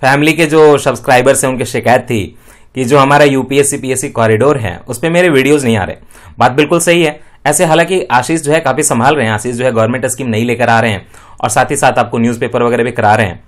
Family के जो subscribers हैं उनकी शिकायत थी कि जो हमारा यूपीएससी पीएससी कॉरिडोर है उस पर मेरे वीडियोज नहीं आ रहे बात बिल्कुल सही है ऐसे हालांकि आशीष जो है काफी संभाल रहे हैं आशीष जो है गवर्नमेंट स्कीम नहीं लेकर आ रहे हैं और साथ ही साथ आपको न्यूज़पेपर वगैरह भी करा रहे हैं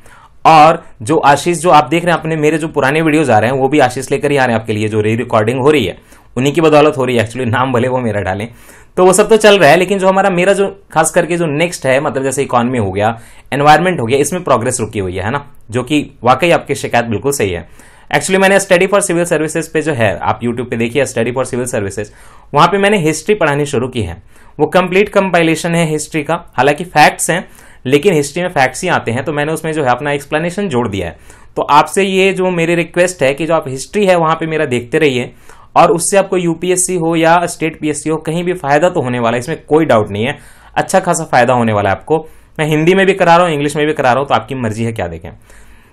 और जो आशीष जो आप देख रहे हैं अपने मेरे जो पुराने वीडियोज आ रहे हैं वो भी आशीष लेकर ही आ रहे हैं आपके लिए जो री रिकॉर्डिंग हो रही है उन्हीं की बदौलत हो रही है एक्चुअली नाम भले वो मेरा डालें तो वो सब तो चल रहा है लेकिन जो हमारा मेरा जो खास करके जो नेक्स्ट है मतलब जैसे इकॉनमी हो गया एनवायरमेंट हो गया इसमें प्रोग्रेस रुकी हुई है ना जो कि वाकई आपकी शिकायत बिल्कुल सही है एक्चुअली मैंने स्टडी फॉर सिविल सर्विसेज पे जो है आप यूट्यूब पे देखिए स्टडी फॉर सिविल सर्विसेज वहां पे मैंने हिस्ट्री पढ़ानी शुरू की है वो कंप्लीट कंपाइलेशन है हिस्ट्री का हालांकि फैक्ट्स हैं लेकिन हिस्ट्री में फैक्ट्स ही आते हैं तो मैंने उसमें जो है अपना एक्सप्लेनेशन जोड़ दिया है तो आपसे ये जो मेरी रिक्वेस्ट है कि जो आप हिस्ट्री है वहां पे मेरा देखते रहिए और उससे आपको यूपीएससी हो या स्टेट पीएससी हो कहीं भी फायदा तो होने वाला है इसमें कोई डाउट नहीं है अच्छा खासा फायदा होने वाला है आपको मैं हिंदी में भी करा रहा हूं इंग्लिश में भी करा रहा हूं तो आपकी मर्जी है क्या देखें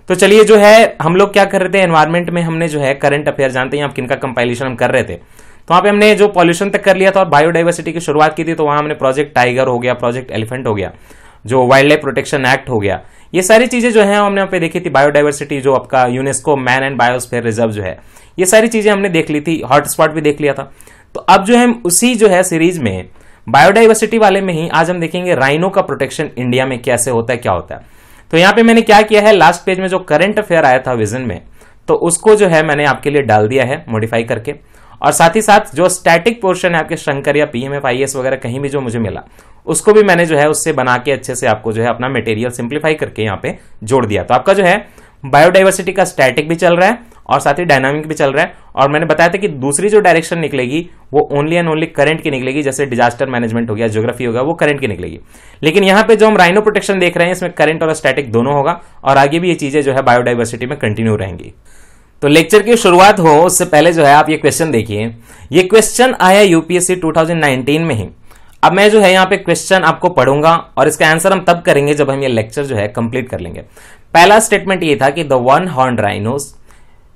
तो चलिए जो है हम लोग क्या कर रहे थे एनवायरमेंट में हमने जो है करंट अफेयर जानते हैं आप किनका कंपाइलेशन हम कर रहे थे तो वहां पे हमने जो पॉल्यूशन तक कर लिया था और बायोडाइवर्सिटी की शुरुआत की थी तो वहां हमने प्रोजेक्ट टाइगर हो गया प्रोजेक्ट एलिफेंट हो गया जो वाइल्ड लाइफ प्रोटेक्शन एक्ट हो गया ये सारी चीज़ें जो है हमने यहाँ पे देखी थी बायोडाइवर्सिटी जो आपका UNESCO man and biosphere reserve जो है ये सारी चीज़ें हमने देख ली थी हॉटस्पॉट भी देख लिया था तो अब जो है उसी जो है सीरीज में बायोडाइवर्सिटी वाले में ही आज हम देखेंगे राइनो का प्रोटेक्शन इंडिया में कैसे होता है क्या होता है तो यहाँ पे मैंने क्या किया है लास्ट पेज में जो करंट अफेयर आया था विजन में तो उसको जो है मैंने आपके लिए डाल दिया है मॉडिफाई करके और साथ ही साथ जो स्टैटिक पोर्शन है आपके शंकर या पीएमएफ आईएस वगैरह कहीं भी जो मुझे मिला उसको भी मैंने जो है उससे बना के अच्छे से आपको जो है अपना मटेरियल सिंप्लीफाई करके यहाँ पे जोड़ दिया तो आपका जो है बायोडाइवर्सिटी का स्टैटिक भी चल रहा है और साथ ही डायनामिक भी चल रहा है और मैंने बताया था कि दूसरी जो डायरेक्शन निकलेगी वो ओनली एंड ओनली करंट की निकलेगी जैसे डिजास्टर मैनेजमेंट हो गया ज्योग्राफी होगा वो करंट की निकलेगी लेकिन यहां पे जो हम राइनो प्रोटेक्शन देख रहे हैं इसमें करंट और स्टैटिक दोनों होगा और आगे भी ये चीजें जो है बायोडाइवर्सिटी में कंटिन्यू रहेंगी तो लेक्चर की शुरुआत हो उससे पहले जो है आप ये क्वेश्चन देखिए ये क्वेश्चन आया यूपीएससी 2019 में ही अब मैं जो है यहां पे क्वेश्चन आपको पढ़ूंगा और इसका आंसर हम तब करेंगे जब हम ये लेक्चर जो है कंप्लीट कर लेंगे पहला स्टेटमेंट ये था कि the one horn rhinos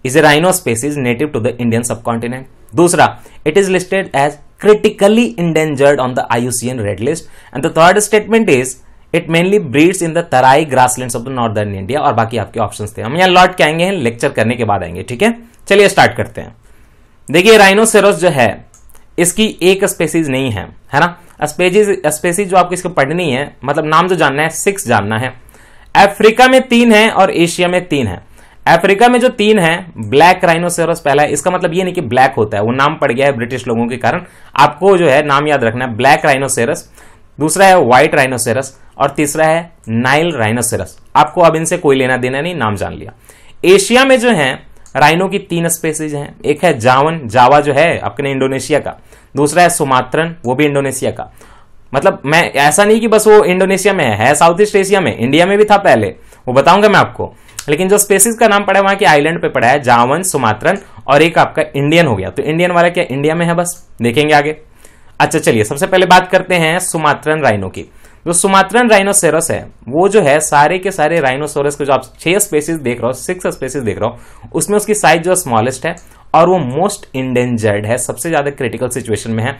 is a rhino species native to the Indian subcontinent दूसरा it is listed as critically endangered on the IUCN red list and the third statement is it mainly breeds in the Terai grassland of the northern India और बाकी आपके option थे हम यहाँ लौट के आएंगे लेक्चर करने के बाद आएंगे ठीक है चलिए स्टार्ट करते हैं देखिए राइनोसेरोस जो है इसकी एक स्पेसीज नहीं है है ना स्पेसीज स्पेसीज जो आपको इसको पढ़नी है मतलब नाम जो जानना है सिक्स जानना है अफ्रीका में तीन है और एशिया में तीन है अफ्रीका में जो तीन है ब्लैक राइनोसेरस पहला है इसका मतलब ये नहीं कि ब्लैक होता है वो नाम पड़ गया है ब्रिटिश लोगों के कारण आपको जो है नाम याद रखना है ब्लैक राइनोसेरस दूसरा है व्हाइट राइनोसेरस और तीसरा है नाइल राइनोसेरस आपको अब इनसे कोई लेना देना नहीं नाम जान लिया एशिया में जो है राइनो की तीन स्पेसीज हैं एक है जावन जावा जो है अपने इंडोनेशिया का दूसरा है सुमात्रन वो भी इंडोनेशिया का मतलब मैं ऐसा नहीं कि बस वो इंडोनेशिया में है साउथ ईस्ट एशिया में इंडिया में भी था पहले वो बताऊंगा मैं आपको लेकिन जो स्पेसिस का नाम पड़ा है वहां के आइलैंड पे पड़ा है जावन सुमात्रन और एक आपका इंडियन हो गया तो इंडियन वाला क्या इंडिया में है बस देखेंगे आगे अच्छा चलिए सबसे पहले बात करते हैं सुमात्रन राइनो की जो सुमात्रन राइनोसेरस है वो जो है सारे के सारे राइनोसोरस को जो आप छह स्पेसिस देख रहे हो सिक्स स्पेसिस देख रहे हो उसमें उसकी साइज जो स्मॉलेस्ट है और वो मोस्ट इंडेंजर्ड है सबसे ज्यादा क्रिटिकल सिचुएशन में है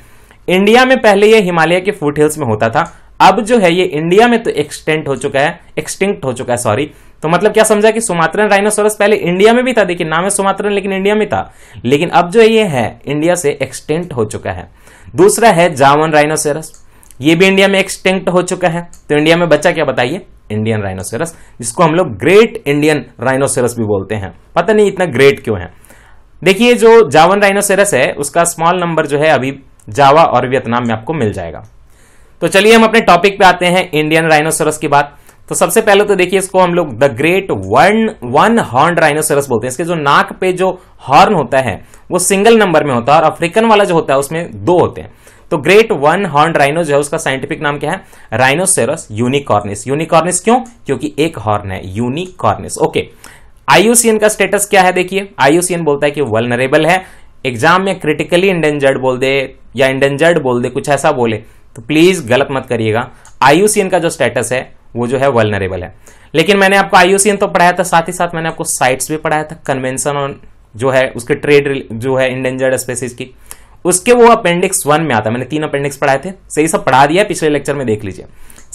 इंडिया में पहले ये हिमालय के फूट हिल्स में होता था अब जो है ये इंडिया में तो एक्सटेंट हो चुका है एक्सटिंक्ट हो चुका है सॉरी तो मतलब क्या समझा कि सुमात्रन राइनोसोरस पहले इंडिया में भी था देखिए नाम है सुमात्रन लेकिन इंडिया में था लेकिन अब जो ये है इंडिया से एक्सटेंट हो चुका है दूसरा है जावन राइनोसेरस ये भी इंडिया में एक्सटेंक्ट हो चुका है तो इंडिया में बच्चा क्या बताइए इंडियन राइनोसेरस जिसको हम लोग ग्रेट इंडियन राइनोसेरस भी बोलते हैं पता नहीं इतना ग्रेट क्यों है देखिए जो जावन राइनोसेरस है उसका स्मॉल नंबर जो है अभी जावा और वियतनाम में आपको मिल जाएगा तो चलिए हम अपने टॉपिक पे आते हैं इंडियन राइनोसेरस की बात तो सबसे पहले तो देखिए इसको हम लोग the great one one horn rhinoceros बोलते हैं इसके जो नाक पे जो हॉर्न होता है वो सिंगल नंबर में होता है और अफ्रीकन वाला जो होता है उसमें दो होते हैं तो ग्रेट वन हॉर्न राइनो जो है उसका साइंटिफिक नाम क्या है राइनोसेरस यूनिकॉर्निस यूनिकॉर्निस क्यों क्योंकि एक हॉर्न है यूनिकॉर्निस ओके okay. आईयूसीएन का स्टेटस क्या है देखिए आईयूसीएन बोलता है कि वलनरेबल है एग्जाम में क्रिटिकली इंडेंजर्ड बोल दे या इंडेंजर्ड बोल दे कुछ ऐसा बोले तो प्लीज गलत मत करिएगा आईयूसीएन का जो स्टेटस है वो जो है वलनरेबल है लेकिन मैंने आपको आईयूसीएन तो पढ़ाया था साथ ही साथ मैंने आपको साइट्स भी पढ़ाया था कन्वेंशन ऑन जो है उसके ट्रेड जो है इंडेंजर्ड स्पेसिस की उसके वो अपेंडिक्स वन में आता है मैंने तीन अपेंडिक्स पढ़ाए थे सही सब पढ़ा दिया पिछले लेक्चर में देख लीजिए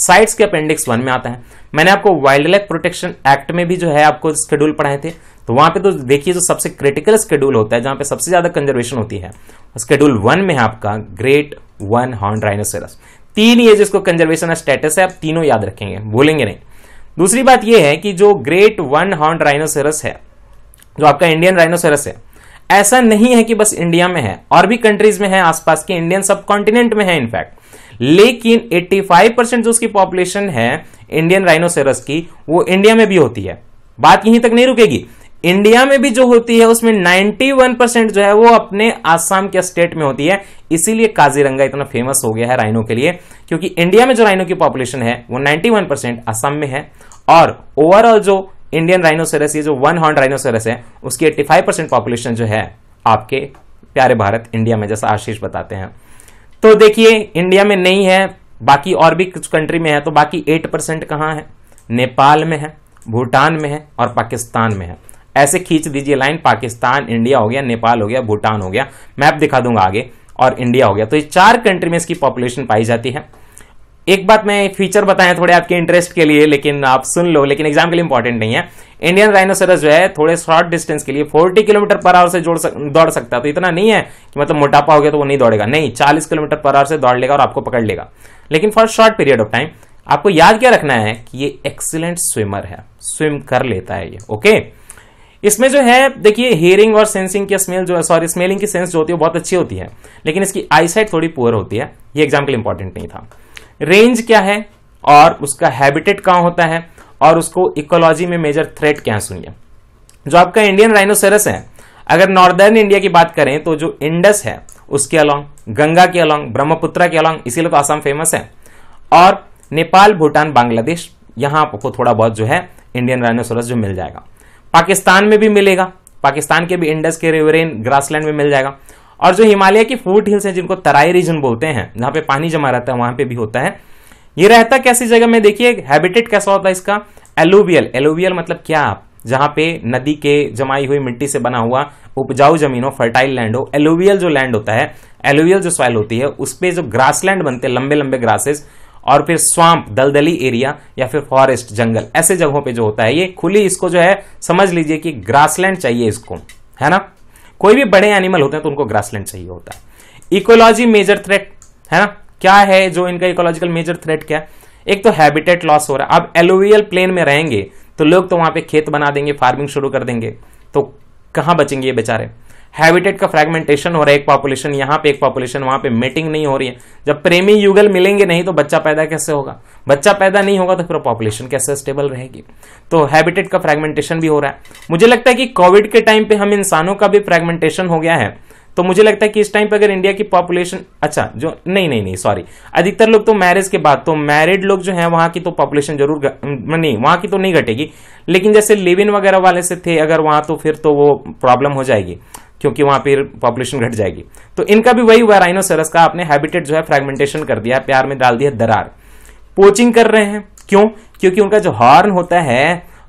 साइट्स के अपेंडिक्स वन में आता है मैंने आपको वाइल्ड लाइफ प्रोटेक्शन एक्ट में भी जो है आपको स्केड्यूल पढ़ाए थे तो वहां पे तो देखिए जो सबसे क्रिटिकल स्केड्यूल होता है जहां पे सबसे ज्यादा कंजर्वेशन होती है स्केड्यूल वन में है आपका ग्रेट वन हॉर्न राइनोसेरस तीन ये जिसको कंजर्वेशन का स्टेटस है आप तीनों याद रखेंगे बोलेंगे नहीं दूसरी बात यह है कि जो ग्रेट वन हॉर्न राइनोसेरस है जो आपका इंडियन राइनोसेरस है ऐसा नहीं है कि बस इंडिया में है और भी कंट्रीज में है आसपास के इंडियन सब कॉन्टिनेंट में है इनफैक्ट लेकिन 85 परसेंट जो उसकी पॉपुलेशन है इंडियन राइनोसेरस की वो इंडिया में भी होती है बात यहीं तक नहीं रुकेगी इंडिया में भी जो होती है उसमें 91 परसेंट जो है वो अपने आसाम के स्टेट में होती है इसीलिए काजीरंगा इतना फेमस हो गया है राइनो के लिए क्योंकि इंडिया में जो राइनो की पॉपुलेशन है वो 91 परसेंट आसाम में है और ओवरऑल जो इंडियन राइनोसेरस ये जो वन हॉर्न राइनोसेरस है उसकी फाइव परसेंट पॉपुलेशन जो है आपके प्यारे भारत इंडिया में जैसा आशीष बताते हैं तो देखिए इंडिया में नहीं है बाकी और भी कुछ कंट्री में है तो बाकी एट परसेंट कहाँ है नेपाल में है भूटान में है और पाकिस्तान में है ऐसे खींच दीजिए लाइन पाकिस्तान इंडिया हो गया नेपाल हो गया भूटान हो गया मैप दिखा दूंगा आगे और इंडिया हो गया तो ये चार कंट्री में इसकी पॉपुलेशन पाई जाती है एक बात मैं फीचर बताया थोड़े आपके इंटरेस्ट के लिए लेकिन आप सुन लो लेकिन एग्जाम के लिए इंपॉर्टेंट नहीं है इंडियन राइनोसरस जो है थोड़े शॉर्ट डिस्टेंस के लिए 40 किलोमीटर पर आवर से जोड़ सक, दौड़ सकता है तो इतना नहीं है कि मतलब मोटापा हो गया तो वो नहीं दौड़ेगा नहीं 40 किलोमीटर पर आवर से दौड़ लेगा और आपको पकड़ लेगा लेकिन for short period of time आपको याद क्या रखना है कि ये एक्सीलेंट स्विमर है स्विम कर लेता है ये ओके इसमें जो है देखिए हेयरिंग और सेंसिंग की स्मेल जो है सॉरी स्मेलिंग की सेंस जो होती है बहुत अच्छी होती है लेकिन इसकी आईसाइट थोड़ी पुअर होती है ये एग्जाम्पल इंपॉर्टेंट नहीं था रेंज क्या है और उसका हैबिटेट कहाँ होता है और उसको इकोलॉजी में मेजर थ्रेट क्या है सुनिए जो आपका इंडियन राइनोसेरस है अगर नॉर्दर्न इंडिया की बात करें तो जो इंडस है उसके अलॉन्ग गंगा के अलॉन्ग ब्रह्मपुत्रा के अलॉन्ग इसीलिए तो आसाम फेमस है और नेपाल भूटान बांग्लादेश यहाँ आपको थोड़ा बहुत जो है इंडियन राइनोसोरस जो मिल जाएगा पाकिस्तान में भी मिलेगा पाकिस्तान के भी इंडस के रिवरेन ग्रासलैंड में मिल जाएगा और जो हिमालय की फूट हिल्स है जिनको तराई रीजन बोलते हैं जहां पे पानी जमा रहता है वहां पे भी होता है ये रहता कैसी जगह में देखिए हैबिटेट कैसा होता है इसका एलोवियल एलोवियल मतलब क्या आप जहां पे नदी के जमाई हुई मिट्टी से बना हुआ उपजाऊ जमीन हो फर्टाइल लैंड हो एलोवियल जो लैंड होता है एलोवियल जो सॉइल होती है उस पर जो लैंड बनते हैं लंबे लंबे ग्रासेस और फिर स्वाम्प दलदली एरिया या फिर फॉरेस्ट जंगल ऐसे जगहों पे जो होता है ये खुली इसको जो है समझ लीजिए कि ग्रासलैंड चाहिए इसको है ना कोई भी बड़े एनिमल होते हैं तो उनको ग्रासलैंड चाहिए होता है इकोलॉजी मेजर थ्रेट है ना क्या है जो इनका इकोलॉजिकल मेजर थ्रेट क्या है एक तो हैबिटेट लॉस हो रहा है अब एलोवियल प्लेन में रहेंगे तो लोग तो वहां पे खेत बना देंगे फार्मिंग शुरू कर देंगे तो कहां बचेंगे ये बेचारे हैबिटेट का फ्रेगमेंटेशन हो रहा है एक पॉपुलेशन यहाँ पे एक पॉपुलेशन वहाँ पे मीटिंग नहीं हो रही है जब प्रेमी युगल मिलेंगे नहीं तो बच्चा पैदा कैसे होगा बच्चा पैदा नहीं होगा तो फिर पॉपुलेशन कैसे स्टेबल रहेगी तो हैबिटेट का फ्रेगमेंटेशन भी हो रहा है मुझे लगता है कि कोविड के टाइम पे हम इंसानों का भी फ्रेगमेंटेशन हो गया है तो मुझे लगता है कि इस टाइम पर अगर इंडिया की पॉपुलेशन अच्छा जो नहीं नहीं नहीं सॉरी अधिकतर लोग तो मैरिज के बाद तो मैरिड लोग जो है वहां की तो पॉपुलेशन जरूर ग, नहीं वहां की तो नहीं घटेगी लेकिन जैसे लिव इन वगैरह वाले से थे अगर वहां तो फिर तो वो प्रॉब्लम हो जाएगी क्योंकि वहां पर पॉपुलेशन घट जाएगी तो इनका भी वही हुआ राइनोसरस का आपने हैबिटेट जो है फ्रेगमेंटेशन कर दिया प्यार में डाल दिया दरार पोचिंग कर रहे हैं क्यों क्योंकि उनका जो हॉर्न होता है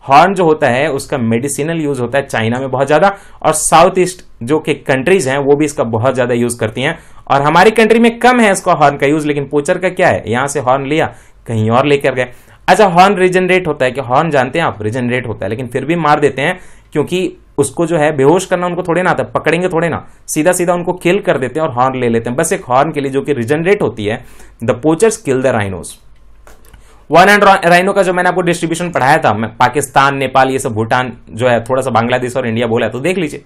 हॉर्न जो होता है उसका मेडिसिनल यूज होता है चाइना में बहुत ज्यादा और साउथ ईस्ट जो कि कंट्रीज हैं वो भी इसका बहुत ज्यादा यूज करती हैं और हमारी कंट्री में कम है इसका हॉर्न का यूज लेकिन पोचर का क्या है यहां से हॉर्न लिया कहीं और लेकर गए अच्छा हॉर्न रिजनरेट होता है कि हॉर्न जानते हैं आप रिजनरेट होता है लेकिन फिर भी मार देते हैं क्योंकि उसको जो है बेहोश करना उनको थोड़े ना आता पकड़ेंगे थोड़े ना सीधा सीधा उनको किल कर देते हैं और हॉर्न ले लेते हैं बस एक हॉर्न के लिए जो कि रिजनरेट होती है the poachers kill the rhinos one and rhino का जो मैंने आपको डिस्ट्रीब्यूशन पढ़ाया था मैं पाकिस्तान नेपाल ये सब भूटान जो है थोड़ा सा बांग्लादेश और इंडिया बोला है तो देख लीजिए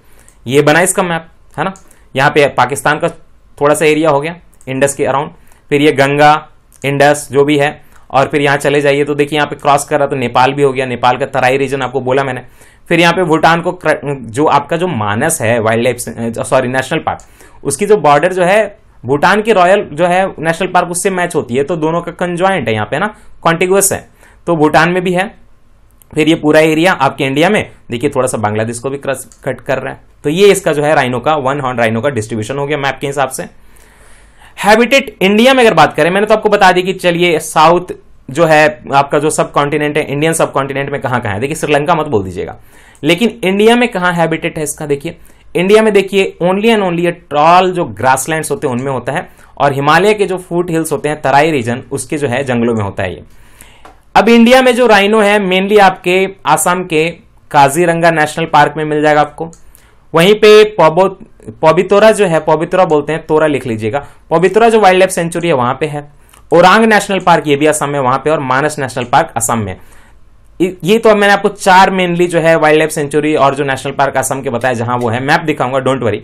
ये बना इसका मैप है ना यहाँ पे पाकिस्तान का थोड़ा सा एरिया हो गया इंडस के अराउंड फिर ये गंगा इंडस जो भी है और फिर यहाँ चले जाइए तो देखिए यहाँ पे क्रॉस कर रहा तो नेपाल भी हो गया नेपाल का तराई रीजन आपको बोला मैंने फिर यहाँ पे भूटान को जो आपका जो मानस है wildlife sorry national park उसकी जो बॉर्डर जो है भूटान की रॉयल जो है नेशनल पार्क उससे मैच होती है तो दोनों का कंज्वाइंट है यहाँ पे ना कॉन्टिग्यूस है तो भूटान में भी है फिर ये पूरा एरिया आपके इंडिया में देखिए थोड़ा सा बांग्लादेश को भी क्रस कट कर रहा है तो ये इसका जो है राइनो का वन हॉर्न राइनो का डिस्ट्रीब्यूशन हो गया मैप के हिसाब से हैबिटेट इंडिया में अगर बात करें मैंने तो आपको बता दी कि चलिए साउथ जो है आपका जो सब कॉन्टिनेंट है इंडियन सब कॉन्टिनेंट में कहां कहां है देखिए श्रीलंका मत बोल दीजिएगा लेकिन इंडिया में कहां हैबिटेट है इसका देखिए इंडिया में देखिए ओनली एंड ओनली ट्रॉल जो ग्रासलैंड्स होते हैं उनमें होता है और हिमालय के जो फूट हिल्स होते हैं तराई रीजन उसके जो है जंगलों में होता है ये अब इंडिया में जो राइनो है मेनली आपके आसाम के काजीरंगा नेशनल पार्क में मिल जाएगा आपको वहीं पे पॉबो पॉबितोरा जो है पोबितोरा बोलते हैं तोरा लिख लीजिएगा पॉबितोरा जो वाइल्ड लाइफ सेंचुरी है वहां पे है ओरांग नेशनल पार्क ये भी असम में वहां पे और मानस नेशनल पार्क असम में ये तो मैंने आपको चार मेनली जो है वाइल्ड लाइफ सेंचुरी और जो नेशनल पार्क असम के बताया जहां वो है मैप दिखाऊंगा डोंट वरी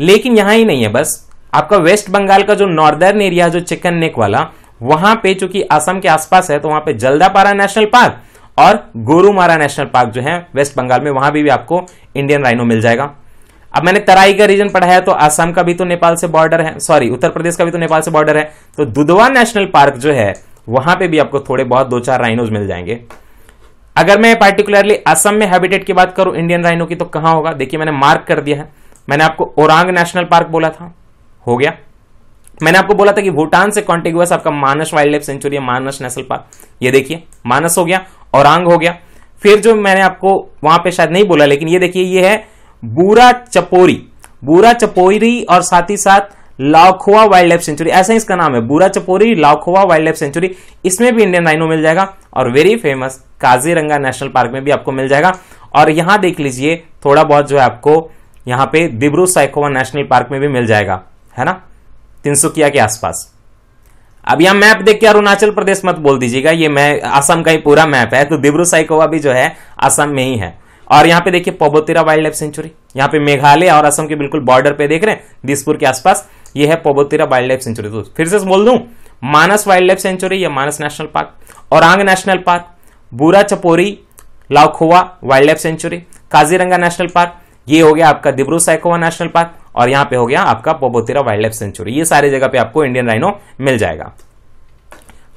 लेकिन यहां ही नहीं है बस आपका वेस्ट बंगाल का जो नॉर्दर्न एरिया जो चिकन नेक वाला वहां पे चूंकि असम के आसपास है तो वहां पे जल्दापारा नेशनल पार्क और गोरुमारा नेशनल पार्क जो है वेस्ट बंगाल में वहां भी, भी आपको इंडियन राइनो मिल जाएगा अब मैंने तराई का रीजन पढ़ाया तो आसाम का भी तो नेपाल से बॉर्डर है सॉरी उत्तर प्रदेश का भी तो नेपाल से बॉर्डर है तो दुधवा नेशनल पार्क जो है वहां पे भी आपको थोड़े बहुत दो चार राइनोज मिल जाएंगे अगर मैं पार्टिकुलरली असम में हैबिटेट की बात करूं इंडियन राइनो की तो कहां होगा देखिए मैंने मार्क कर दिया है मैंने आपको ओरांग नेशनल पार्क बोला था हो गया मैंने आपको बोला था कि भूटान से कॉन्टिग्यूस आपका मानस वाइल्ड लाइफ सेंचुरी है मानस नेशनल पार्क ये देखिए मानस हो गया औरंग हो गया फिर जो मैंने आपको वहां पे शायद नहीं बोला लेकिन ये देखिए ये है बूरा चपोरी बूरा चपोरी और साथ ही साथ लाखोआ वाइल्ड लाइफ सेंचुरी ऐसा इसका नाम है Bura Chapori Laokhowa wildlife sanctuary इसमें भी इंडियन राइनो मिल जाएगा और very famous Kaziranga national park में भी आपको मिल जाएगा और यहां देख लीजिए थोड़ा बहुत जो है आपको यहां पे दिब्रू साइकोवा नेशनल पार्क में भी मिल जाएगा है ना तिनसुकिया के आसपास अब यह मैप देख के अरुणाचल प्रदेश मत बोल दीजिएगा ये मैं असम का ही पूरा मैप है तो दिब्रू साइकोवा भी जो है असम में ही है और यहाँ पे देखिए पोबोतेरा वाइल्ड लाइफ सेंचुरी यहाँ पे मेघालय और असम के बिल्कुल बॉर्डर पे देख रहे हैं दिसपुर के आसपास ये है पोबोतेरा वाइल्ड लाइफ सेंचुरी तो फिर से बोल दू मानस वाइल्ड लाइफ सेंचुरी या Manas national park Orang national park Bura Chapori Laokhowa wildlife sanctuary Kaziranga national park ये हो गया आपका दिब्रू साइकोवा नेशनल पार्क और यहाँ पे हो गया आपका पोबोतेरा वाइल्ड लाइफ सेंचुरी ये सारी जगह पे आपको इंडियन राइनो मिल जाएगा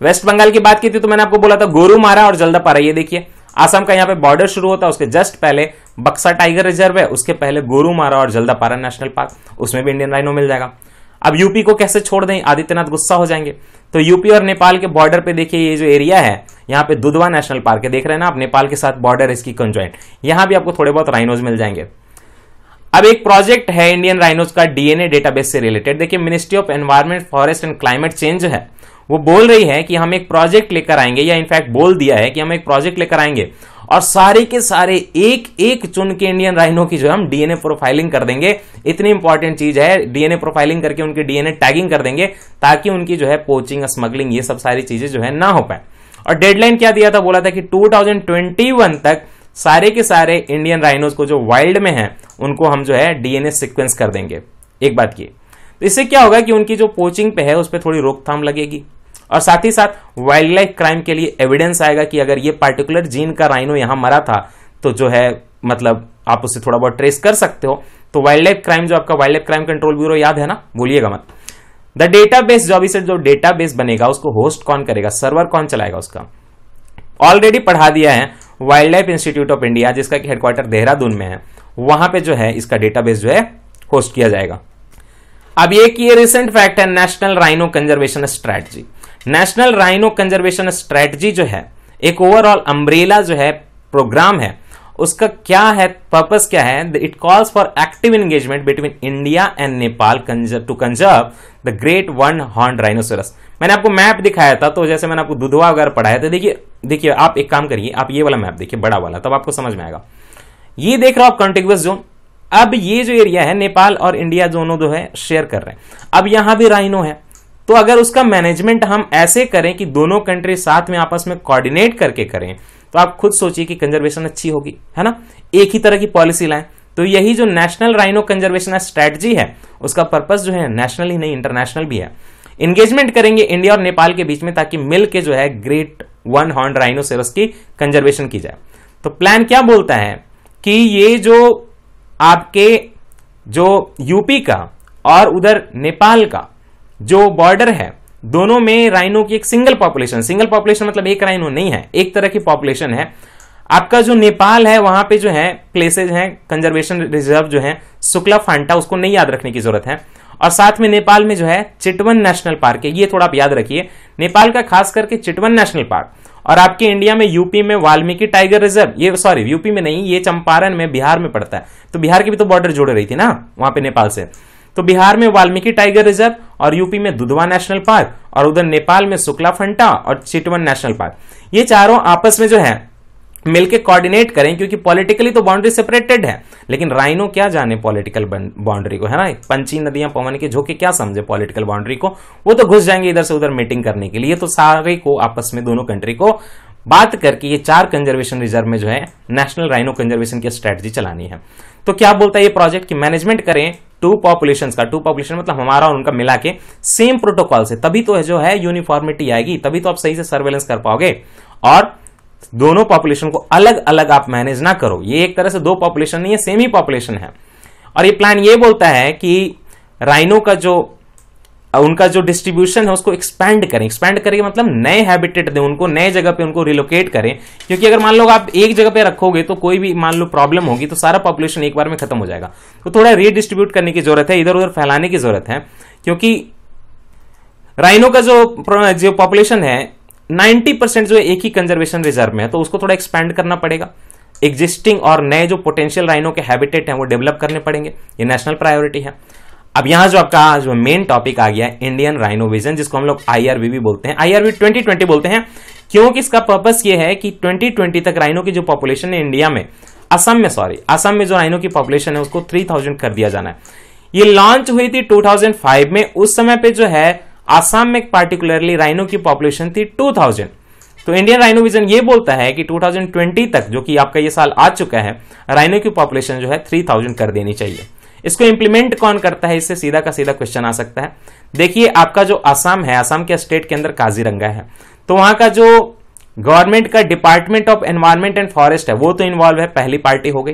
वेस्ट बंगाल की बात की थी तो मैंने आपको बोला था गोरुमारा और जल्दापारा ये देखिए आसाम का यहाँ पे बॉर्डर शुरू होता है उसके जस्ट पहले बक्सा टाइगर रिजर्व है उसके पहले गोरूमारा और जल्दापारा नेशनल पार्क उसमें भी इंडियन राइनो मिल जाएगा अब यूपी को कैसे छोड़ दें आदित्यनाथ गुस्सा हो जाएंगे तो यूपी और नेपाल के बॉर्डर पे देखिए ये जो एरिया है यहाँ पे दुधवा नेशनल पार्क है देख रहे हैं ना आप नेपाल के साथ बॉर्डर इसकी कंज्वाइंट यहाँ भी आपको थोड़े बहुत राइनोज मिल जाएंगे अब एक प्रोजेक्ट है इंडियन राइनोज का डीएनए डेटाबेस से रिलेटेड देखिए ministry of environment forest and climate change है वो बोल रही है कि हम एक प्रोजेक्ट लेकर आएंगे या इनफैक्ट बोल दिया है कि हम एक प्रोजेक्ट लेकर आएंगे और सारे के सारे एक एक चुन के इंडियन राइनो की जो हम डीएनए प्रोफाइलिंग कर देंगे इतनी इंपॉर्टेंट चीज है डीएनए प्रोफाइलिंग करके उनके डीएनए टैगिंग कर देंगे ताकि उनकी जो है पोचिंग स्मगलिंग ये सब सारी चीजें जो है ना हो पाए और डेडलाइन क्या दिया था बोला था कि 2021 तक सारे के सारे इंडियन राइनोज को जो वाइल्ड में है उनको हम जो है डीएनए सिक्वेंस कर देंगे एक बात की तो इससे क्या होगा कि उनकी जो पोचिंग पे है उस पर थोड़ी रोकथाम लगेगी और साथ ही साथ वाइल्ड लाइफ क्राइम के लिए एविडेंस आएगा कि अगर ये पार्टिकुलर जीन का राइनो यहां मरा था तो जो है मतलब आप उसे थोड़ा बहुत ट्रेस कर सकते हो तो वाइल्ड लाइफ क्राइम जो आपका wildlife crime control bureau याद है ना भूलिएगा मत द बेस जो अभी से जो डेटाबेस बनेगा उसको होस्ट कौन करेगा सर्वर कौन चलाएगा उसका ऑलरेडी पढ़ा दिया है wildlife institute of India जिसका कि हेडक्वार्टर देहरादून में है वहां पे जो है इसका डेटाबेस जो है होस्ट किया जाएगा अब ये कि ये रिसेंट फैक्ट है national rhino conservation strategy national rhino conservation strategy जो है एक ओवरऑल अम्ब्रेला जो है प्रोग्राम है उसका क्या है पर्पस क्या है it calls for active engagement between India and Nepal to conserve the great one horn rhinoceros मैंने आपको मैप दिखाया था तो जैसे मैंने आपको दुधवा वगैरह पढ़ाया था देखिए देखिए आप एक काम करिए आप ये वाला मैप देखिए बड़ा वाला तब आपको समझ में आएगा ये देख रहा हूं कंटिग्यूस जोन अब ये जो एरिया है नेपाल और इंडिया दोनों जो है शेयर कर रहे हैं अब यहां भी राइनो है तो अगर उसका मैनेजमेंट हम ऐसे करें कि दोनों कंट्री साथ में आपस में कोऑर्डिनेट करके करें तो आप खुद सोचिए कि कंजर्वेशन अच्छी होगी है ना एक ही तरह की पॉलिसी लाएं तो यही जो नेशनल राइनो कंजर्वेशन स्ट्रेटजी है उसका पर्पज जो है नेशनल ही नहीं इंटरनेशनल भी है इंगेजमेंट करेंगे इंडिया और नेपाल के बीच में ताकि मिल के जो है ग्रेट वन हॉर्न राइनोसेरस की कंजर्वेशन की जाए तो प्लान क्या बोलता है कि ये जो आपके जो यूपी का और उधर नेपाल का जो बॉर्डर है दोनों में राइनो की एक सिंगल पॉपुलेशन सिंगल पॉपुलेशन मतलब एक राइनो नहीं है एक तरह की पॉपुलेशन है आपका जो नेपाल है वहां पे जो है प्लेसेज हैं कंजर्वेशन रिजर्व जो है शुक्ला फांटा उसको नहीं याद रखने की जरूरत है और साथ में नेपाल में जो है चिटवन नेशनल पार्क है ये थोड़ा आप याद रखिए नेपाल का खास करके चिटवन नेशनल पार्क और आपके इंडिया में यूपी में वाल्मीकि टाइगर रिजर्व ये सॉरी यूपी में नहीं ये चंपारण में बिहार में पड़ता है तो बिहार की भी तो बॉर्डर जुड़ रही थी ना वहां पे नेपाल से तो बिहार में वाल्मीकि टाइगर रिजर्व और यूपी में दुधवा नेशनल पार्क और उधर नेपाल में शुक्ला फंटा और चिटवन नेशनल पार्क ये चारों आपस में जो है मिलके कोऑर्डिनेट करें क्योंकि पॉलिटिकली तो बाउंड्री सेपरेटेड है लेकिन राइनो क्या जाने पॉलिटिकल बाउंड्री को है ना पंची नदियां पवन के झोंके क्या समझे पॉलिटिकल बाउंड्री को वो तो घुस जाएंगे इधर से उधर मीटिंग करने के लिए तो सारे को आपस में दोनों कंट्री को बात करके ये चार कंजर्वेशन रिजर्व में जो है नेशनल राइनो कंजर्वेशन की स्ट्रेटजी चलानी है तो क्या बोलता है ये प्रोजेक्ट की मैनेजमेंट करें टू पॉपुलेशन का टू पॉपुलेशन मतलब हमारा और उनका मिला के सेम प्रोटोकॉल से तभी तो जो है यूनिफॉर्मिटी आएगी तभी तो आप सही से सर्वेलेंस कर पाओगे और दोनों पॉपुलेशन को अलग अलग आप मैनेज ना करो ये एक तरह से दो पॉपुलेशन नहीं है सेम ही पॉपुलेशन है और ये प्लान ये बोलता है कि राइनो का जो उनका जो डिस्ट्रीब्यूशन है उसको एक्सपैंड करें एक्सपैंड करें मतलब नए हैबिटेट दें उनको नए जगह पे उनको रिलोकेट करें क्योंकि अगर मान लो आप एक जगह पे रखोगे तो कोई भी मान लो प्रॉब्लम होगी तो सारा पॉपुलेशन एक बार में खत्म हो जाएगा तो थोड़ा रीडिस्ट्रीब्यूट करने की जरूरत है इधर उधर फैलाने की जरूरत है क्योंकि राइनो का जो जो पॉपुलेशन है 90 परसेंट जो एक ही कंजर्वेशन रिजर्व में है तो उसको थोड़ा एक्सपैंड करना पड़ेगा एग्जिस्टिंग और नए जो पोटेंशियल राइनो के हैबिटेट हैं वो डेवलप करने पड़ेंगे ये नेशनल प्रायोरिटी है अब यहां जो आपका जो मेन टॉपिक आ गया है इंडियन राइनोविजन जिसको हम लोग भी बोलते हैं आईआरवी 2020 बोलते हैं क्योंकि इसका पर्पस ये है कि 2020 तक राइनो की जो पॉपुलेशन है इंडिया में असम में सॉरी असम में जो राइनो की पॉपुलेशन है उसको 3000 कर दिया जाना है ये लॉन्च हुई थी 2005 में उस समय पे जो है आसाम में पार्टिकुलरली राइनो की पॉपुलेशन थी 2000 तो इंडियन राइनो विजन ये बोलता है कि 2020 तक जो कि आपका ये साल आ चुका है राइनो की पॉपुलेशन जो है 3000 कर देनी चाहिए इसको इंप्लीमेंट कौन करता है इससे सीधा का सीधा क्वेश्चन आ सकता है देखिए आपका जो असम है असम के स्टेट के अंदर काजीरंगा है तो वहां का जो गवर्नमेंट का department of environment and forest है वो तो इन्वॉल्व है पहली पार्टी हो गई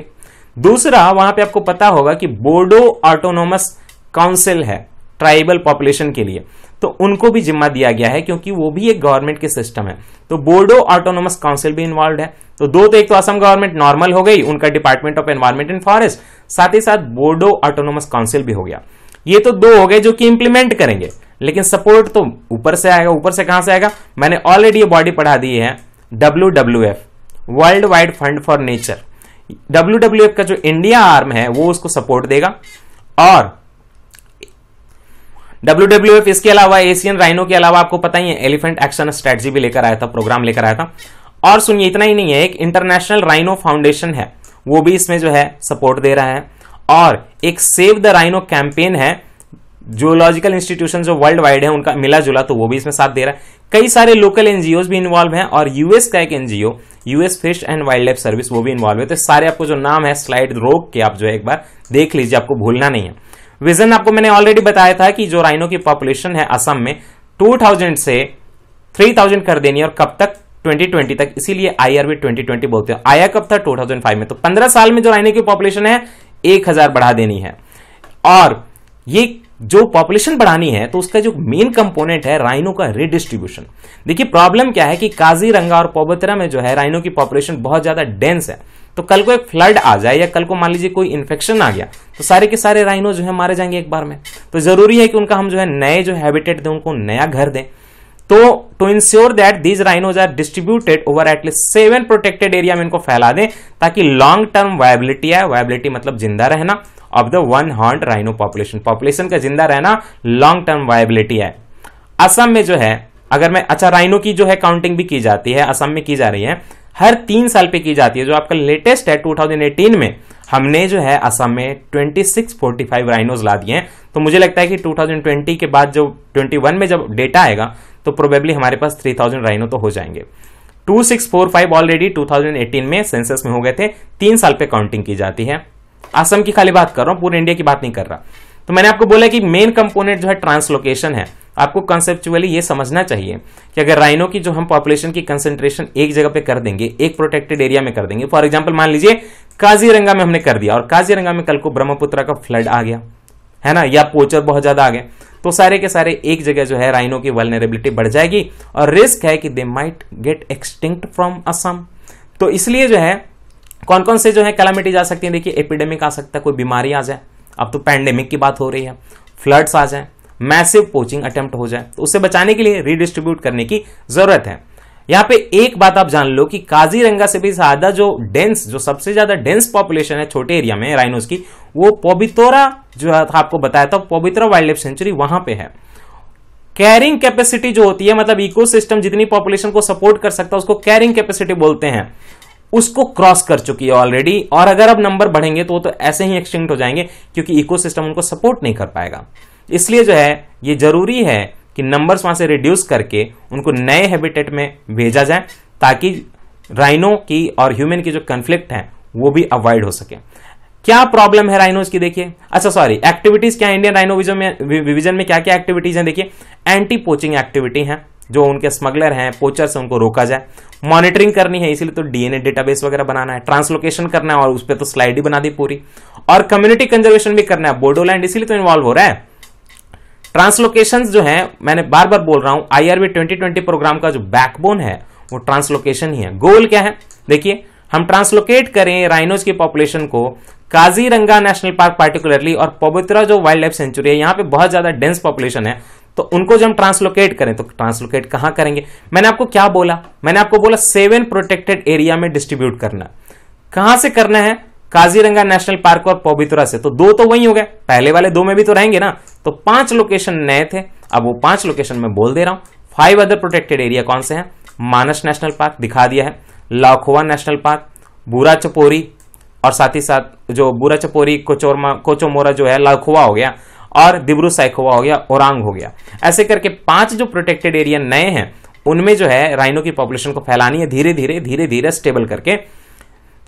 दूसरा वहां पे आपको पता होगा कि बोर्डो ऑटोनोमस काउंसिल है ट्राइबल पॉपुलेशन के लिए तो उनको भी जिम्मा दिया गया है क्योंकि वो भी एक गवर्नमेंट के सिस्टम है तो बोर्डो ऑटोनोमस काउंसिल भी इन्वॉल्व है तो दो तो एक तो असम गवर्नमेंट नॉर्मल हो गई उनका department of environment and forest साथ ही साथ बोर्डो ऑटोनोमस काउंसिल भी हो गया ये तो दो हो गए जो कि इंप्लीमेंट करेंगे लेकिन सपोर्ट तो ऊपर से आएगा ऊपर से कहां से आएगा मैंने ऑलरेडी ये बॉडी पढ़ा दी है W W F world wide fund for nature W W F का जो इंडिया आर्म है वो उसको सपोर्ट देगा और डब्ल्यू डब्ल्यू एफ इसके अलावा एशियन राइनो के अलावा आपको पता ही है एलिफेंट एक्शन स्ट्रेटजी भी लेकर आया था प्रोग्राम लेकर आया था और सुनिए इतना ही नहीं है एक इंटरनेशनल राइनो फाउंडेशन है वो भी इसमें जो है सपोर्ट दे रहा है और एक सेव द राइनो कैंपेन है जियोलॉजिकल इंस्टीट्यूशन जो वर्ल्ड वाइड है उनका मिला जुला तो वो भी इसमें साथ दे रहा है कई सारे लोकल एनजीओ भी इन्वॉल्व हैं और यूएस का एक NGO US fish and wildlife service वो भी इन्वॉल्व है तो सारे आपको जो नाम है स्लाइड रोक के आप जो है एक बार देख लीजिए आपको भूलना नहीं है विजन आपको मैंने ऑलरेडी बताया था कि जो राइनो की पॉपुलेशन है असम में टू से 3000 कर देनी है और कब तक 2020 तक इसीलिए आईआरबी 2020 बोलते हैं आया कब था 2005 में तो 15 साल में जो रहने की पॉपुलेशन है 1000 बढ़ा देनी है और ये जो पॉपुलेशन बढ़ानी है तो उसका जो मेन कंपोनेंट है राइनो का रिडिस्ट्रीब्यूशन देखिए प्रॉब्लम क्या है कि काजीरंगा और पोबतरा में जो है राइनो की पॉपुलेशन बहुत ज्यादा डेंस है तो कल को एक फ्लड आ जाए या कल को मान लीजिए कोई इन्फेक्शन आ गया तो सारे के सारे राइनो जो है मारे जाएंगे एक बार में तो जरूरी है कि उनका हम जो है नए जो हैबिटेट दें उनको नया घर दें तो to ensure that these rhinos are distributed over at least seven protected area में इनको फैला दें ताकि लॉन्ग टर्म वायबिलिटी है वायबिलिटी मतलब जिंदा रहना ऑफ द वन हॉन्ट राइनो पॉपुलेशन पॉपुलेशन का जिंदा रहना लॉन्ग टर्म वायबिलिटी है असम में जो है अगर मैं अच्छा राइनो की जो है काउंटिंग भी की जाती है असम में की जा रही है हर तीन साल पे की जाती है जो आपका लेटेस्ट है 2018 में हमने जो है असम में 2645 राइनोज ला दिए हैं तो मुझे लगता है कि 2020 के बाद जो 21 में जब डेटा आएगा तो प्रोबेबली हमारे पास थ्री थाउजेंड राइनो तो हो जाएंगे two six four five already two thousand eighteen में सेंसस में हो गए थे तीन साल पे काउंटिंग की जाती है असम की खाली बात कर रहा हूँ पूरे इंडिया की बात नहीं कर रहा तो मैंने आपको बोला कि मेन कंपोनेंट जो है ट्रांसलोकेशन है आपको कंसेप्चुअली ये समझना चाहिए कि अगर राइनो की जो हम पॉपुलेशन की कंसेंट्रेशन एक जगह पे कर देंगे एक प्रोटेक्टेड एरिया में कर देंगे फॉर एग्जाम्पल मान लीजिए काजीरंगा में हमने कर दिया और काजीरंगा में कल को ब्रह्मपुत्र का फ्लड आ गया है ना या पोचर बहुत ज्यादा आ गया तो सारे के सारे एक जगह जो है राइनो की वेलनेबिलिटी बढ़ जाएगी और रिस्क है कि they might get extinct from Assam तो इसलिए जो है कौन कौन से जो है कैलामिटी जा सकती है देखिए एपिडेमिक आ सकता है कोई बीमारी आ जाए अब तो पैंडेमिक की बात हो रही है फ्लड्स आ जाए मैसिव पोचिंग अटेम्प्ट हो जाए तो उससे बचाने के लिए रिडिस्ट्रीब्यूट करने की जरूरत है यहाँ पे एक बात आप जान लो कि काजीरंगा से भी ज्यादा जो डेंस जो सबसे ज्यादा डेंस पॉपुलेशन है छोटे एरिया में राइनोस की वो पोबितोरा जो था आपको बताया था पोबितोरा वाइल्ड लाइफ सेंचुरी वहां पे है कैरिंग कैपेसिटी जो होती है मतलब इकोसिस्टम जितनी पॉपुलेशन को सपोर्ट कर सकता है उसको कैरिंग कैपेसिटी बोलते हैं उसको क्रॉस कर चुकी है ऑलरेडी और अगर अब नंबर बढ़ेंगे तो वो तो ऐसे ही एक्सटिंक्ट हो जाएंगे क्योंकि इकोसिस्टम उनको सपोर्ट नहीं कर पाएगा इसलिए जो है ये जरूरी है कि नंबर्स वहां से रिड्यूस करके उनको नए हैबिटेट में भेजा जाए ताकि राइनो की और ह्यूमन की जो कंफ्लिक्ट है वो भी अवॉइड हो सके क्या प्रॉब्लम है राइनोज की देखिए अच्छा सॉरी एक्टिविटीज क्या इंडियन राइनो विजन में क्या क्या एक्टिविटीज हैं देखिए एंटी पोचिंग एक्टिविटी है जो उनके स्मगलर हैं पोचर्स उनको रोका जाए मॉनिटरिंग करनी है इसीलिए तो डीएनए डेटाबेस वगैरह बनाना है ट्रांसलोकेशन करना है और उस पर तो स्लाइड ही बना दी पूरी और कम्युनिटी कंजर्वेशन भी करना है बोडोलैंड इसीलिए तो इन्वॉल्व हो रहा है ट्रांसलोकेशन जो है मैंने बार बार बोल रहा हूं आईआरबी 2020 प्रोग्राम का जो बैकबोन है वो ट्रांसलोकेशन ही है गोल क्या है देखिए हम ट्रांसलोकेट करें राइनोज की पॉपुलेशन को काजीरंगा नेशनल पार्क पार्टिकुलरली और पवित्रा जो वाइल्ड लाइफ सेंचुरी है यहां पे बहुत ज्यादा डेंस पॉपुलेशन है तो उनको जब हम ट्रांसलोकेट करें तो ट्रांसलोकेट कहां करेंगे मैंने आपको क्या बोला मैंने आपको बोला सेवन प्रोटेक्टेड एरिया में डिस्ट्रीब्यूट करना कहां से करना है काजीरंगा नेशनल पार्क और पवित्रा से तो दो तो वही हो गए पहले वाले दो में भी तो रहेंगे ना तो पांच लोकेशन नए थे अब वो पांच लोकेशन में बोल दे रहा हूं फाइव अदर प्रोटेक्टेड एरिया कौन से हैं मानस नेशनल पार्क दिखा दिया है लाखोवा नेशनल पार्क बूरा चपोरी और साथ ही साथ जो बूरा चपोरी कोचोरमा कोचोमोरा जो है लाखोवा हो गया और दिब्रू साइकोवा हो गया औरंग हो गया ऐसे करके पांच जो प्रोटेक्टेड एरिया नए हैं उनमें जो है राइनो की पॉपुलेशन को फैलानी है धीरे धीरे धीरे धीरे स्टेबल करके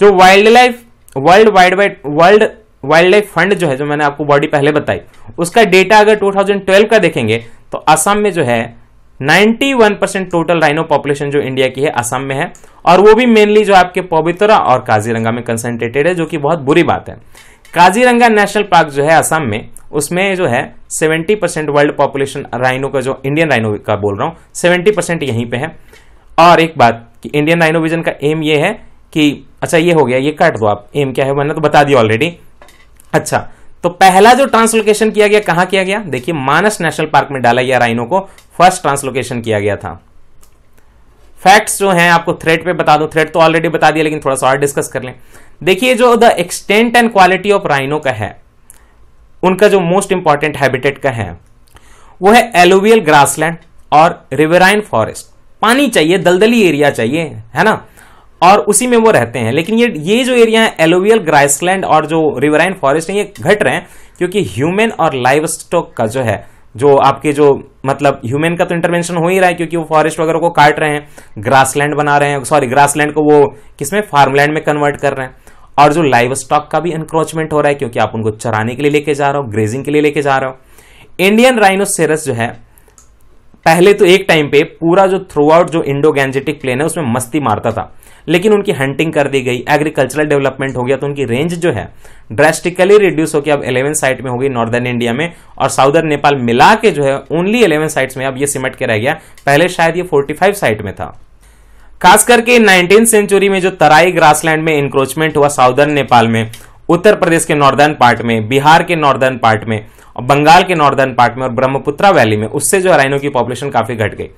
जो wildlife world wide wide world wildlife fund जो है जो मैंने आपको बॉडी पहले बताई उसका डेटा अगर 2012 का देखेंगे तो असम में जो है 91 परसेंट टोटल राइनो पॉपुलेशन जो इंडिया की है असम में है और वो भी मेनली जो आपके पवित्रा और काजीरंगा में कंसेंट्रेटेड है जो कि बहुत बुरी बात है काजीरंगा नेशनल पार्क जो है असम में उसमें जो है 70 परसेंट वर्ल्ड पॉपुलेशन राइनो का जो इंडियन राइनो का बोल रहा हूं 70 परसेंट यहीं पे है और एक बात कि इंडियन राइनोविजन का एम ये है कि अच्छा ये हो गया ये काट दो आप एम क्या है मैंने तो बता दिया ऑलरेडी अच्छा तो पहला जो ट्रांसलोकेशन किया गया कहां किया गया देखिए मानस नेशनल पार्क में डाला गया राइनो को फर्स्ट ट्रांसलोकेशन किया गया था फैक्ट्स जो हैं आपको थ्रेड पे बता दो थ्रेड तो ऑलरेडी बता दिया लेकिन थोड़ा सा और डिस्कस कर लें देखिए जो the extent and quality of rhino का है उनका जो मोस्ट इंपॉर्टेंट हैबिटेट का है वो है एलोवियल ग्रासलैंड और रिवराइन फॉरेस्ट पानी चाहिए दलदली एरिया चाहिए है ना और उसी में वो रहते हैं लेकिन ये ये जो एरिया है एलोवियल ग्रासलैंड और जो रिवराइन फॉरेस्ट है ये घट रहे हैं क्योंकि ह्यूमन और लाइव स्टॉक का जो है जो आपके जो मतलब ह्यूमन का तो इंटरवेंशन हो ही रहा है क्योंकि वो फॉरेस्ट वगैरह को काट रहे हैं ग्रासलैंड बना रहे हैं सॉरी ग्रासलैंड को वो किसमें फार्मलैंड में कन्वर्ट कर रहे हैं और जो लाइव स्टॉक का भी इंक्रोचमेंट हो रहा है क्योंकि आप उनको चराने के लिए लेके जा रहे हो ग्रेजिंग के लिए लेके जा रहे हो इंडियन राइनोसेरस जो है पहले तो एक टाइम पे पूरा जो थ्रू आउट जो इंडो गैंजेटिक प्लेन है उसमें मस्ती मारता था लेकिन उनकी हंटिंग कर दी गई एग्रीकल्चरल डेवलपमेंट हो गया तो उनकी रेंज जो है ड्रेस्टिकली रिड्यूस होकर अब इलेवन साइट में हो गई नॉर्दर्न इंडिया में और साउदर्न नेपाल मिला के जो है ओनली इलेवन साइट्स में अब ये सिमट के रह गया पहले शायद ये फोर्टी फाइव साइट में था खास करके नाइनटीन सेंचुरी में जो तराई ग्रासलैंड में इंक्रोचमेंट हुआ साउदर्न नेपाल में उत्तर प्रदेश के नॉर्दर्न पार्ट में बिहार के नॉर्दर्न पार्ट में और बंगाल के नॉर्दर्न पार्ट में और ब्रह्मपुत्रा वैली में उससे जो राइनो की पॉपुलेशन काफी घट गई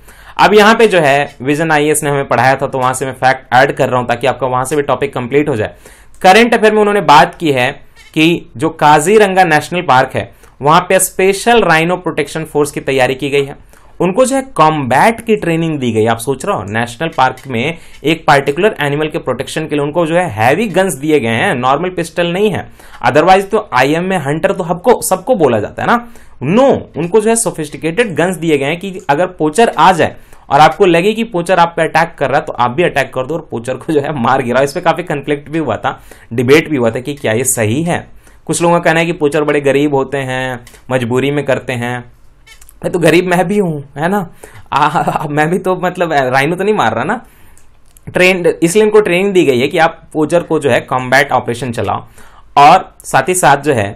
अब यहां पे जो है विजन आई ने हमें पढ़ाया था तो वहां से मैं फैक्ट ऐड कर रहा हूं ताकि आपका वहां से भी टॉपिक कंप्लीट हो जाए करंट अफेयर में उन्होंने बात की है कि जो काजीरंगा नेशनल पार्क है वहां पे स्पेशल राइनो प्रोटेक्शन फोर्स की तैयारी की गई है उनको जो है कॉम्बैट की ट्रेनिंग दी गई आप सोच रहे हो नेशनल पार्क में एक पार्टिकुलर एनिमल के प्रोटेक्शन के लिए उनको जो है हैवी गन्स दिए गए हैं नॉर्मल पिस्टल नहीं है अदरवाइज तो आईएम में हंटर तो सबको सबको बोला जाता है ना नो no, उनको जो है सोफिस्टिकेटेड गन्स दिए गए हैं कि अगर पोचर आ जाए और आपको लगे कि पोचर आप पे अटैक कर रहा है तो आप भी अटैक कर दो और पोचर को जो है मार गिरा इस पर काफी कंफ्लिक्ट भी हुआ था डिबेट भी हुआ था कि क्या ये सही है कुछ लोगों का कहना है कि पोचर बड़े गरीब होते हैं मजबूरी में करते हैं मैं तो गरीब मैं भी हूँ है ना आ, आ, मैं भी तो मतलब राइनो तो नहीं मार रहा ना ट्रेन इसलिए इनको ट्रेनिंग दी गई है कि आप पोजर को जो है कॉम्बैट ऑपरेशन चलाओ और साथ ही साथ जो है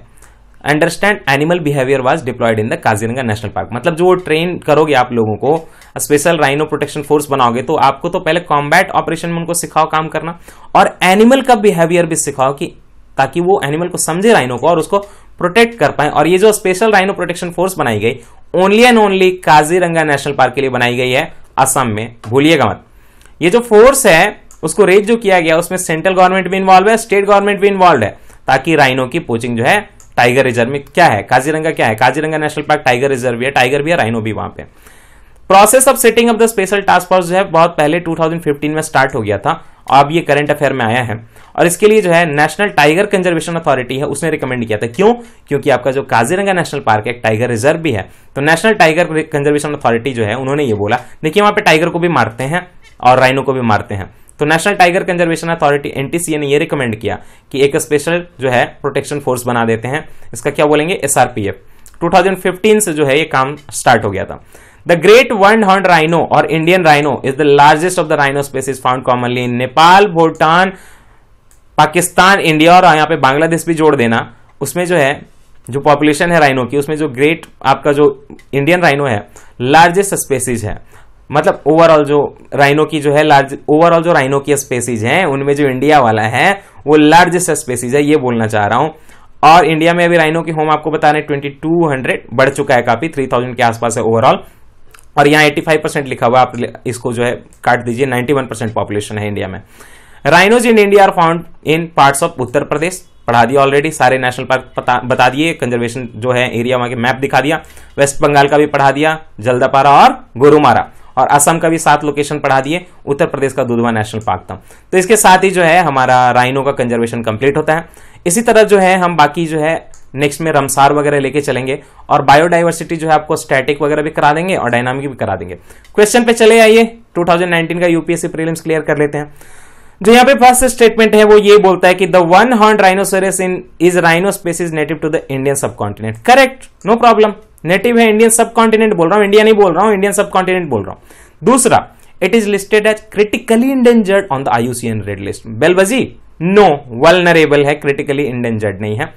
understand animal behaviour was deployed in the Kaziranga national park मतलब जो ट्रेन करोगे आप लोगों को स्पेशल राइनो प्रोटेक्शन फोर्स बनाओगे तो आपको तो पहले कॉम्बैट ऑपरेशन में उनको सिखाओ काम करना और एनिमल का बिहेवियर भी सिखाओ कि ताकि वो एनिमल को समझे राइनो को और उसको प्रोटेक्ट कर पाए और ये जो स्पेशल राइनो प्रोटेक्शन फोर्स बनाई गई only and only Kaziranga national park के लिए बनाई गई है असम में भूलिएगा मत ये जो फोर्स है उसको रेज जो किया गया उसमें सेंट्रल गवर्नमेंट भी इन्वॉल्व है स्टेट गवर्नमेंट भी इन्वॉल्व है ताकि राइनो की पोचिंग जो है टाइगर रिजर्व में क्या है काजीरंगा क्या है Kaziranga national park tiger reserve भी है टाइगर भी है राइनो भी वहां पे process of setting of the special task force जो है बहुत पहले 2015 में स्टार्ट हो गया था अब ये करंट अफेयर में आया है और इसके लिए जो है नेशनल टाइगर कंजर्वेशन अथॉरिटी है उसने रिकमेंड किया था क्यों क्योंकि आपका जो काजीरंगा नेशनल पार्क है टाइगर रिजर्व भी है तो नेशनल टाइगर कंजर्वेशन अथॉरिटी जो है उन्होंने ये बोला देखिए वहां पर टाइगर को भी मारते हैं और राइनो को भी मारते हैं तो national tiger conservation authority NTCA ने यह रिकमेंड किया कि एक स्पेशल जो है प्रोटेक्शन फोर्स बना देते हैं इसका क्या बोलेंगे एसआरपीएफ 2015 से जो है ये काम स्टार्ट हो गया था the great world horn rhino और Indian rhino is the largest of the rhino species found commonly in Nepal Bhutan Pakistan India और यहां पे बांग्लादेश भी जोड़ देना उसमें जो है जो पॉपुलेशन है राइनो की उसमें जो ग्रेट आपका जो इंडियन राइनो है लार्जेस्ट स्पेसीज है मतलब ओवरऑल जो राइनो की जो है लार्ज ओवरऑल जो राइनो की स्पेसीज हैं उनमें जो इंडिया वाला है वो लार्जेस्ट स्पेसीज है ये बोलना चाह रहा हूं और इंडिया में अभी राइनो की होम आपको बता रहे ट्वेंटी टू हंड्रेड बढ़ चुका है काफी थ्री थाउजेंड के आसपास है ओवरऑल और यहाँ एट्टी फाइव परसेंट लिखा हुआ आप इसको जो है काट दीजिए नाइन्टी वन परसेंट पॉपुलेशन है इंडिया में rhinos in India are found in parts of Uttar Pradesh पढ़ा दिया ऑलरेडी सारे नेशनल पार्क बता दिए कंजर्वेशन जो है एरिया वहां के मैप दिखा दिया वेस्ट बंगाल का भी पढ़ा दिया जल्दापारा और गोरुमारा और असम का भी सात लोकेशन पढ़ा दिए उत्तर प्रदेश का दुधवा नेशनल पार्क था तो इसके साथ ही जो है हमारा राइनो का कंजर्वेशन कंप्लीट होता है इसी तरह जो है हम बाकी जो है नेक्स्ट में रमसार वगैरह लेके चलेंगे और बायोडाइवर्सिटी जो है आपको स्टैटिक वगैरह भी करा देंगे और डायनामिक भी करा देंगे क्वेश्चन पे चले आइए 2019 का यूपीएससी प्रीलिम्स क्लियर कर लेते हैं जो यहाँ पे फर्स्ट स्टेटमेंट है वो ये बोलता है कि the one horn rhinoceros in is rhino is native to the Indian subcontinent correct no problem native है इंडियन सब कॉन्टिनेंट बोल रहा हूँ इंडिया नहीं बोल रहा हूँ इंडियन सब कॉन्टिनेंट बोल रहा हूँ दूसरा it is listed as critically endangered on the IUCN red list बेलबजी नो वलनरेबल है क्रिटिकली इंडेंजर्ड नहीं है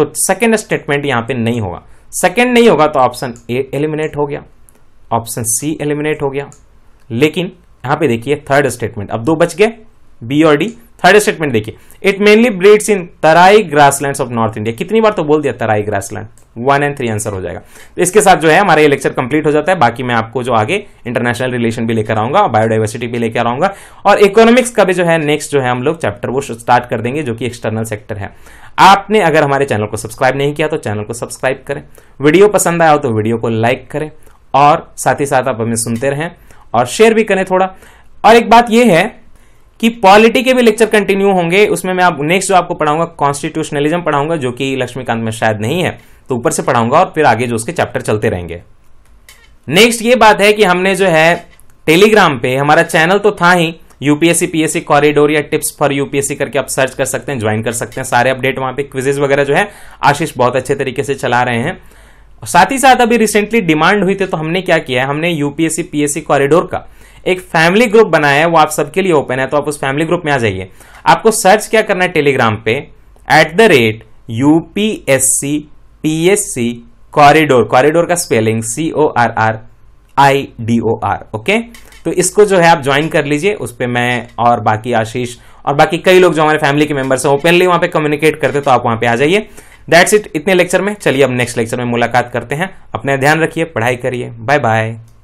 तो सेकेंड स्टेटमेंट यहां पे नहीं होगा सेकेंड नहीं होगा तो ऑप्शन ए एलिमिनेट हो गया ऑप्शन सी एलिमिनेट हो गया लेकिन यहां पे देखिए थर्ड स्टेटमेंट अब दो बच गए बी और डी थर्ड स्टेटमेंट देखिए it mainly breeds in Terai grasslands of north India कितनी बार तो बोल दिया Terai grassland one and three answer हो जाएगा तो इसके साथ जो है हमारा ये लेक्चर कंप्लीट हो जाता है बाकी मैं आपको जो आगे इंटरनेशनल रिलेशन भी लेकर आऊंगा बायोडाइवर्सिटी भी लेकर आऊंगा और इकोनॉमिक्स का भी जो है नेक्स्ट जो है हम लोग चैप्टर वो स्टार्ट कर देंगे जो कि एक्सटर्नल सेक्टर है आपने अगर हमारे चैनल को सब्सक्राइब नहीं किया तो चैनल को सब्सक्राइब करें वीडियो पसंद आया तो वीडियो को लाइक करें और साथ ही साथ आप हमें सुनते रहें और शेयर भी करें थोड़ा और एक बात यह है कि पॉलिटी के भी लेक्चर कंटिन्यू होंगे उसमें मैं आप नेक्स्ट जो आपको पढ़ाऊंगा कॉन्स्टिट्यूशनलिज्म पढ़ाऊंगा जो कि लक्ष्मीकांत में शायद नहीं है तो ऊपर से पढ़ाऊंगा और फिर आगे जो उसके चैप्टर चलते रहेंगे नेक्स्ट ये बात है कि हमने जो है टेलीग्राम पे हमारा चैनल तो था ही यूपीएससी पीएससी कॉरिडोर या टिप्स फॉर यूपीएससी करके आप सर्च कर सकते हैं ज्वाइन कर सकते हैं सारे अपडेट वहां पे क्विजेज वगैरह जो है आशीष बहुत अच्छे तरीके से चला रहे हैं साथ ही साथ अभी रिसेंटली डिमांड हुई थी तो हमने क्या किया है हमने यूपीएससी पीएससी कॉरिडोर का एक फैमिली ग्रुप बनाया है वो आप सबके लिए ओपन है तो आप उस फैमिली ग्रुप में आ जाइए आपको सर्च क्या करना है टेलीग्राम पे at the rate UPSC P S C corridor corridor का spelling C O R R I D O R okay तो इसको जो है आप ज्वाइन कर लीजिए उस पर मैं और बाकी आशीष और बाकी कई लोग जो हमारे फैमिली के मेंबर्स हैं ओपनली वहां पे कम्युनिकेट करते तो आप वहां पे आ जाइए दैट्स इट इतने लेक्चर में चलिए अब नेक्स्ट लेक्चर में मुलाकात करते हैं अपने ध्यान रखिए पढ़ाई करिए बाय बाय